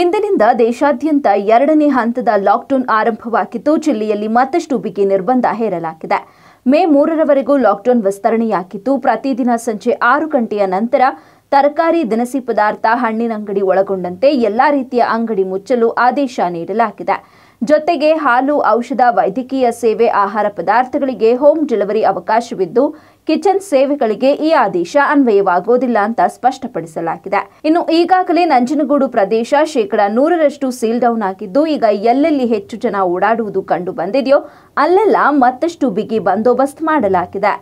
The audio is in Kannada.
ಇಂದಿನಿಂದ ದೇಶಾದ್ಯಂತ ಎರಡನೇ ಹಂತದ ಲಾಕ್ಡೌನ್ ಆರಂಭವಾಗಿದ್ದು ಜಿಲ್ಲೆಯಲ್ಲಿ ಮತ್ತಷ್ಟು ಬಿಗಿ ನಿರ್ಬಂಧ ಹೇರಲಾಗಿದೆ ಮೇ ಮೂರರವರೆಗೂ ಲಾಕ್ಡೌನ್ ವಿಸ್ತರಣೆಯಾಗಿದ್ದು ಪ್ರತಿದಿನ ಸಂಜೆ ಆರು ಗಂಟೆಯ ನಂತರ ತರಕಾರಿ ದಿನಸಿ ಪದಾರ್ಥ ಹಣ್ಣಿನ ಅಂಗಡಿ ಒಳಗೊಂಡಂತೆ ಎಲ್ಲಾ ರೀತಿಯ ಅಂಗಡಿ ಮುಚ್ಚಲು ಆದೇಶ ನೀಡಲಾಗಿದೆ ಜೊತೆಗೆ ಹಾಲು ಔಷಧ ವೈದ್ಯಕೀಯ ಸೇವೆ ಆಹಾರ ಪದಾರ್ಥಗಳಿಗೆ ಹೋಮ್ ಡೆಲಿವರಿ ಅವಕಾಶವಿದ್ದು ಕಿಚನ್ ಸೇವೆಗಳಿಗೆ ಈ ಆದೇಶ ಅನ್ವಯವಾಗುವುದಿಲ್ಲ ಅಂತ ಸ್ಪಷ್ಟಪಡಿಸಲಾಗಿದೆ ಇನ್ನು ಈಗಾಗಲೇ ನಂಜನಗೂಡು ಪ್ರದೇಶ ಶೇಕಡಾ ನೂರರಷ್ಟು ಸೀಲ್ ಡೌನ್ ಆಗಿದ್ದು ಈಗ ಎಲ್ಲೆಲ್ಲಿ ಹೆಚ್ಚು ಜನ ಓಡಾಡುವುದು ಕಂಡು ಬಂದಿದೆಯೋ ಅಲ್ಲೆಲ್ಲ ಮತ್ತಷ್ಟು ಬಿಗಿ ಬಂದೋಬಸ್ತ್ ಮಾಡಲಾಗಿದೆ